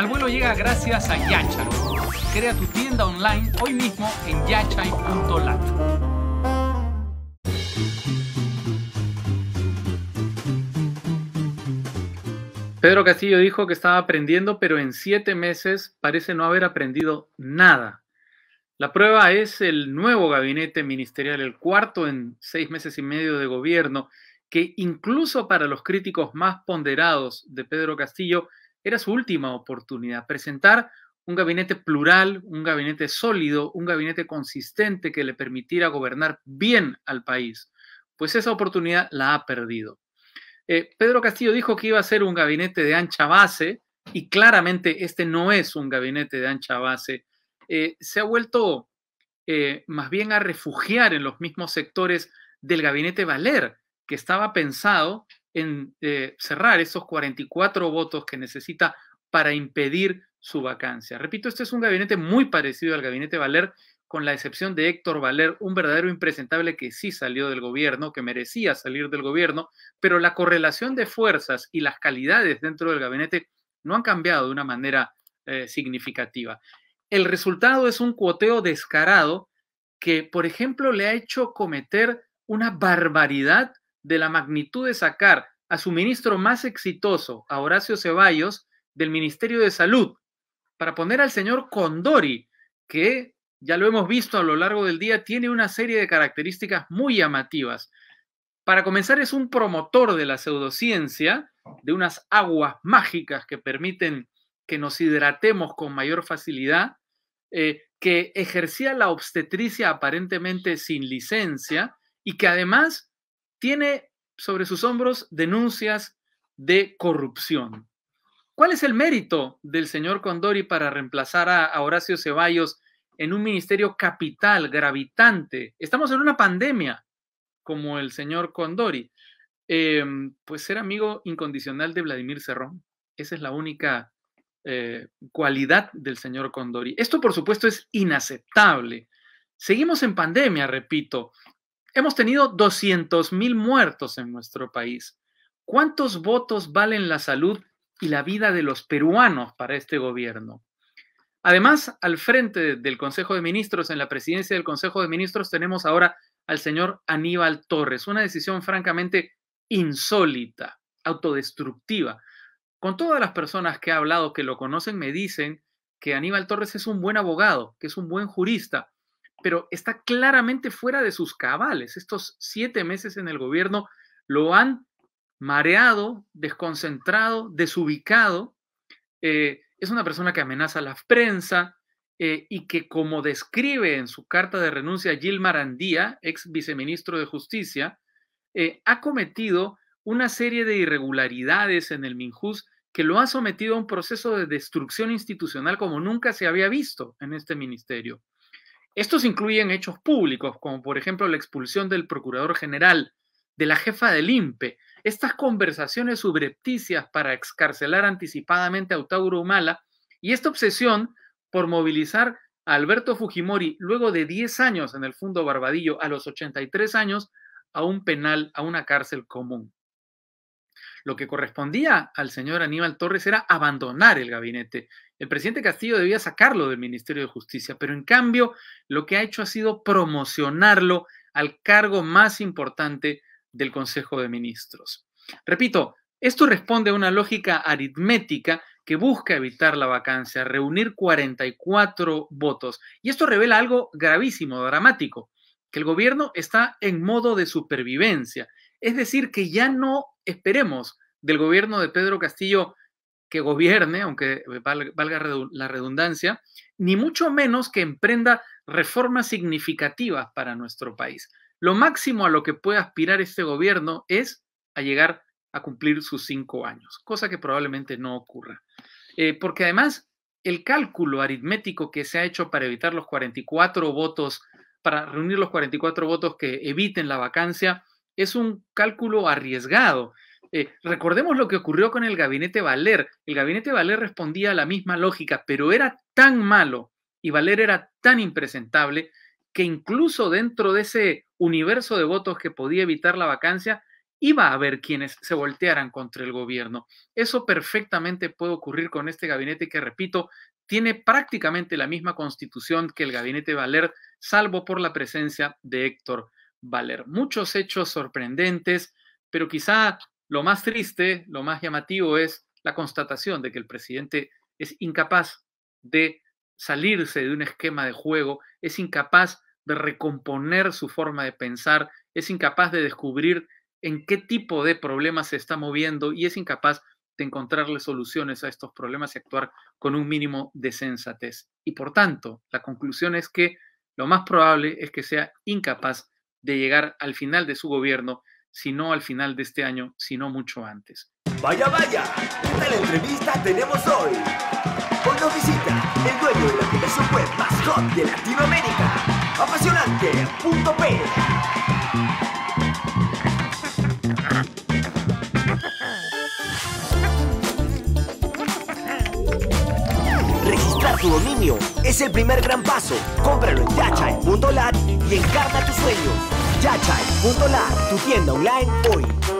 Al vuelo llega gracias a Yachai. Crea tu tienda online hoy mismo en yachai.lat. Pedro Castillo dijo que estaba aprendiendo, pero en siete meses parece no haber aprendido nada. La prueba es el nuevo gabinete ministerial, el cuarto en seis meses y medio de gobierno, que incluso para los críticos más ponderados de Pedro Castillo era su última oportunidad, presentar un gabinete plural, un gabinete sólido, un gabinete consistente que le permitiera gobernar bien al país. Pues esa oportunidad la ha perdido. Eh, Pedro Castillo dijo que iba a ser un gabinete de ancha base y claramente este no es un gabinete de ancha base. Eh, se ha vuelto eh, más bien a refugiar en los mismos sectores del gabinete Valer, que estaba pensado en eh, cerrar esos 44 votos que necesita para impedir su vacancia. Repito, este es un gabinete muy parecido al gabinete Valer, con la excepción de Héctor Valer, un verdadero impresentable que sí salió del gobierno, que merecía salir del gobierno, pero la correlación de fuerzas y las calidades dentro del gabinete no han cambiado de una manera eh, significativa. El resultado es un cuoteo descarado que, por ejemplo, le ha hecho cometer una barbaridad de la magnitud de sacar a su ministro más exitoso, a Horacio Ceballos, del Ministerio de Salud, para poner al señor Condori, que ya lo hemos visto a lo largo del día, tiene una serie de características muy llamativas. Para comenzar, es un promotor de la pseudociencia, de unas aguas mágicas que permiten que nos hidratemos con mayor facilidad, eh, que ejercía la obstetricia aparentemente sin licencia y que además tiene sobre sus hombros denuncias de corrupción. ¿Cuál es el mérito del señor Condori para reemplazar a, Horacio Ceballos en un ministerio capital, gravitante? Estamos en una pandemia, como el señor Condori. Em, pues ser amigo incondicional de Vladimir Cerrón. Esa es la única eh, cualidad del señor Condori. Esto, por supuesto, es inaceptable. Seguimos en pandemia, repito. Hemos tenido 200.000 muertos en nuestro país. ¿Cuántos votos valen la salud y la vida de los peruanos para este gobierno? Además, al frente del Consejo de Ministros, en la presidencia del Consejo de Ministros, tenemos ahora al señor Aníbal Torres. Una decisión francamente insólita, autodestructiva. Con todas las personas que he hablado que lo conocen, me dicen que Aníbal Torres es un buen abogado, que es un buen jurista, pero está claramente fuera de sus cabales. Estos siete meses en el gobierno lo han mareado, desconcentrado, desubicado. Eh, es una persona que amenaza a la prensa eh, y que, como describe en su carta de renuncia Gil Marandía, ex viceministro de Justicia, eh, ha cometido una serie de irregularidades en el Minjus que lo ha sometido a un proceso de destrucción institucional como nunca se había visto en este ministerio. Estos incluyen hechos públicos, como por ejemplo la expulsión del procurador general, de la jefa del IMPE, estas conversaciones subrepticias para excarcelar anticipadamente a Otauro Humala y esta obsesión por movilizar a Alberto Fujimori luego de 10 años en el Fundo Barbadillo a los 83 años a un penal, a una cárcel común. Lo que correspondía al señor Aníbal Torres era abandonar el gabinete. El presidente Castillo debía sacarlo del Ministerio de Justicia, pero en cambio lo que ha hecho ha sido promocionarlo al cargo más importante del Consejo de Ministros. Repito, esto responde a una lógica aritmética que busca evitar la vacancia, reunir 44 votos. Y esto revela algo gravísimo, dramático, que el gobierno está en modo de supervivencia es decir, que ya no esperemos del gobierno de Pedro Castillo que gobierne, aunque valga la redundancia, ni mucho menos que emprenda reformas significativas para nuestro país. Lo máximo a lo que puede aspirar este gobierno es a llegar a cumplir sus cinco años, cosa que probablemente no ocurra. Eh, porque además, el cálculo aritmético que se ha hecho para evitar los 44 votos, para reunir los 44 votos que eviten la vacancia, es un cálculo arriesgado. Eh, recordemos lo que ocurrió con el gabinete Valer. El gabinete Valer respondía a la misma lógica, pero era tan malo y Valer era tan impresentable que incluso dentro de ese universo de votos que podía evitar la vacancia, iba a haber quienes se voltearan contra el gobierno. Eso perfectamente puede ocurrir con este gabinete que, repito, tiene prácticamente la misma constitución que el gabinete Valer, salvo por la presencia de Héctor valer. Muchos hechos sorprendentes, pero quizá lo más triste, lo más llamativo es la constatación de que el presidente es incapaz de salirse de un esquema de juego, es incapaz de recomponer su forma de pensar, es incapaz de descubrir en qué tipo de problemas se está moviendo y es incapaz de encontrarle soluciones a estos problemas y actuar con un mínimo de sensatez. Y por tanto, la conclusión es que lo más probable es que sea incapaz de llegar al final de su gobierno, si no al final de este año, sino mucho antes. Vaya, vaya, ¿qué la entrevista tenemos hoy? Hoy nos visita el dueño de la aplicación web más hot de Latinoamérica, apasionante.p. Registrar tu dominio es el primer gran paso. Cómpralo en yachai.lat y encarna tu sueño. Yachai.lat, tu tienda online hoy.